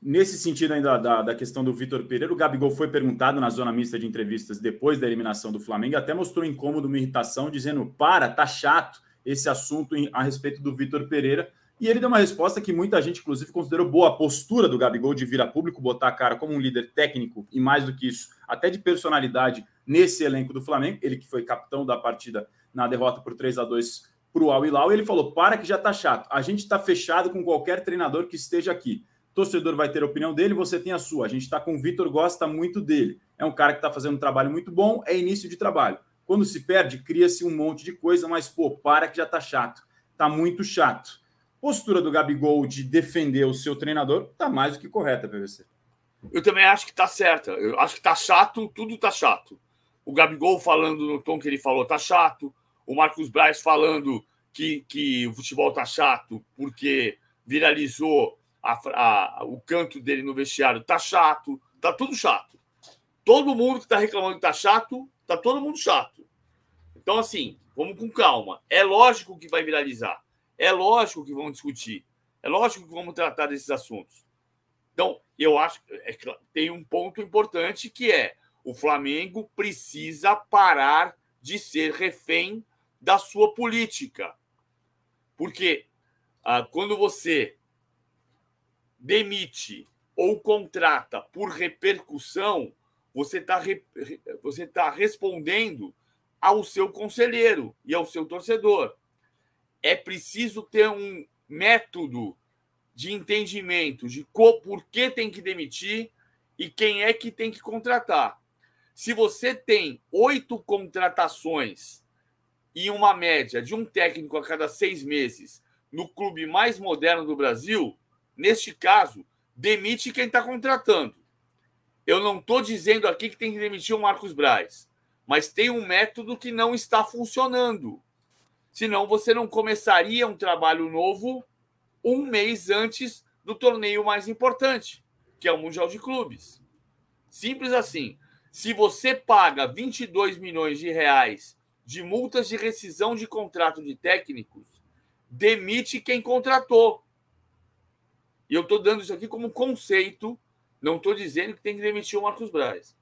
Nesse sentido ainda da, da questão do Vitor Pereira, o Gabigol foi perguntado na zona mista de entrevistas depois da eliminação do Flamengo, até mostrou incômodo, uma irritação, dizendo, para, tá chato esse assunto a respeito do Vitor Pereira. E ele deu uma resposta que muita gente, inclusive, considerou boa a postura do Gabigol de vir a público, botar a cara como um líder técnico e, mais do que isso, até de personalidade nesse elenco do Flamengo. Ele que foi capitão da partida na derrota por 3 a 2 para o Al Hilal, ele falou, para que já tá chato, a gente está fechado com qualquer treinador que esteja aqui torcedor vai ter a opinião dele, você tem a sua. A gente está com o Vitor, gosta muito dele. É um cara que está fazendo um trabalho muito bom, é início de trabalho. Quando se perde, cria-se um monte de coisa, mas pô, para que já tá chato. Tá muito chato. Postura do Gabigol de defender o seu treinador tá mais do que correta, PVC. Eu também acho que tá certa. Eu acho que tá chato, tudo tá chato. O Gabigol falando no tom que ele falou tá chato. O Marcos Braz falando que, que o futebol tá chato porque viralizou a, a, o canto dele no vestiário tá chato, tá tudo chato. Todo mundo que tá reclamando que tá chato, tá todo mundo chato. Então, assim, vamos com calma. É lógico que vai viralizar. É lógico que vão discutir. É lógico que vamos tratar desses assuntos. Então, eu acho que é, tem um ponto importante que é o Flamengo precisa parar de ser refém da sua política. Porque ah, quando você demite ou contrata por repercussão, você está você tá respondendo ao seu conselheiro e ao seu torcedor. É preciso ter um método de entendimento de por que tem que demitir e quem é que tem que contratar. Se você tem oito contratações e uma média de um técnico a cada seis meses no clube mais moderno do Brasil, Neste caso, demite quem está contratando. Eu não estou dizendo aqui que tem que demitir o Marcos Braz, mas tem um método que não está funcionando. Senão você não começaria um trabalho novo um mês antes do torneio mais importante, que é o Mundial de Clubes. Simples assim. Se você paga 22 milhões de reais de multas de rescisão de contrato de técnicos, demite quem contratou. E eu estou dando isso aqui como conceito, não estou dizendo que tem que demitir o Marcos Braz.